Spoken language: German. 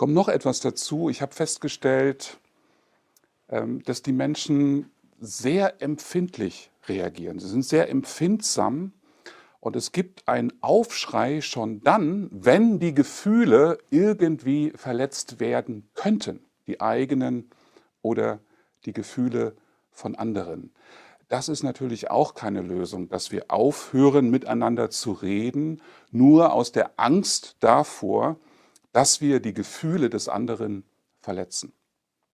kommt noch etwas dazu. Ich habe festgestellt, ähm, dass die Menschen sehr empfindlich reagieren. Sie sind sehr empfindsam und es gibt einen Aufschrei schon dann, wenn die Gefühle irgendwie verletzt werden könnten, die eigenen oder die Gefühle von anderen. Das ist natürlich auch keine Lösung, dass wir aufhören, miteinander zu reden, nur aus der Angst davor, dass wir die Gefühle des anderen verletzen.